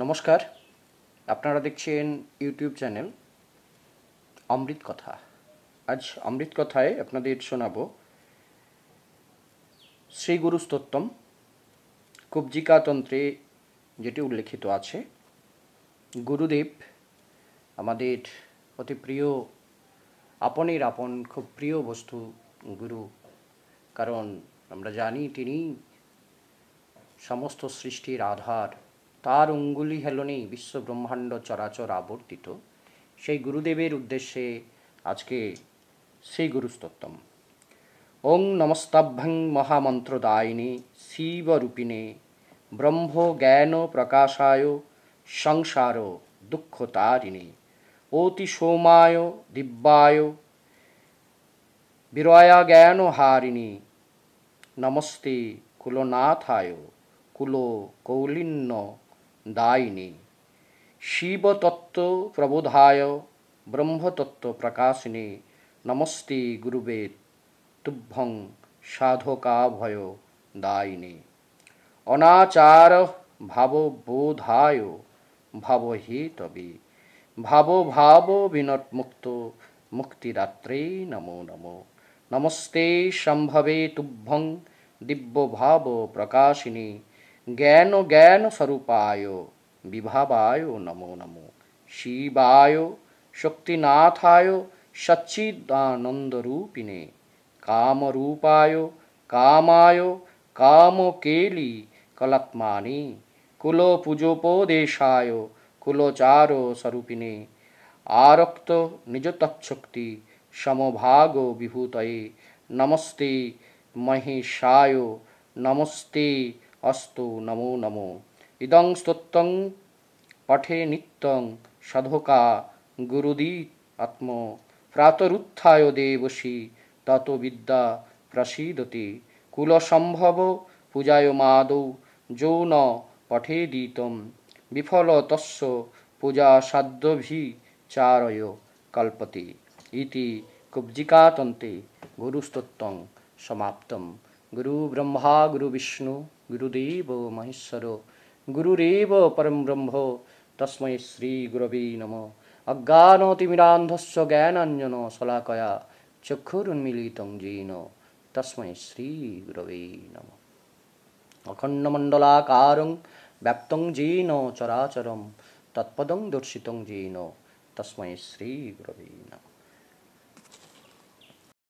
নমস্কার আপনারা দেখছেন ইউটিউব চ্যানেল অমৃত কথা আজ অমৃত কথায় আপনাদের শোনাব শ্রীগুরুস্তোত্তম কবজিকাতন্ত্রে যেটি উল্লেখিত আছে গুরুদেব আমাদের অতি প্রিয় আপনের আপন খুব প্রিয় বস্তু গুরু কারণ আমরা জানি তিনি সমস্ত সৃষ্টির আধার তার অঙ্গুলি হেলনেই বিশ্ব ব্রহ্মাণ্ড চরাচর আবর্তিত সেই গুরুদেবের উদ্দেশ্যে আজকে সেই গুরুস্তোত্তম ওং নমস্তাভ্যং মহামন্ত্রদায়িনী শিবরূপিণে ব্রহ্ম জ্ঞান প্রকাশায় সংসার দুঃখ তারিণী অতি সোমায় দিব্যায় বিরয়া জ্ঞান হারিণী নমস্তে কুলনাথায় কুল কৌলিন্য दायिनी शिव तत्व प्रबोधाय ब्रह्म तत्व प्रकाशिनी नमस्ते गुरुवे तुभ्यं साधकाभय दायिनी অনাচার ভাববোধায় ভাবহেতবে ভাবভাব বিনটমুক্ত মুক্তিরাত্রে নমো নমো নমস্তে সম্ভবে তুভ্যং দিব্যভাব প্রকাশিনী জ্ঞান জ্ঞান স্বরূপায় বিভাবায় নমো নমো শিবায় শক্তিনাথায় সচ্চিদানন্দরূপিণে কামরূপায় কামায় কামকেলি কলাত্মানি কুলপুজোপদেশায় কুলচার স্বরূপিণে আরক্ত নিজতচ্ছক্তি সমভাগ বিভূতয়ে নমস্তে মহিষায় নমস্তে অস্তু নমো নমো ইদং স্তোত্তং পঠে নিত্যং সাধকা গুরুদি আত্ম প্রাতরুত্থায় দেবসী তত বিদ্যা প্রসীদতি কুলসম্ভব পূজায় মাদৌ যৌ ন পঠেদিতম বিফল তস্য পূজা সাধ্যভি চারয় কল্পতি ইতি কুব্জিকাতন্তে গুরুস্তোত্তং সমাপ্তম গুরু ব্রহ্মা গুরু বিষ্ণু গুরুদেব মহেশ্বর গুরুরেব পরম ব্রহ্ম তস্মৈ শ্রী গুরবী নম অজ্ঞানতিমিরান্ধস্য জ্ঞানাঞ্জন শলাকয়া চক্ষুরুন্মিলিতং জীন তস্মৈ শ্রী গুরবী নম অখণ্ডমণ্ডলাকারং ব্যাপ্তং জীন চরাচরম তৎপদং দর্শিতং জীন তস্মৈ শ্রী গুরবী নম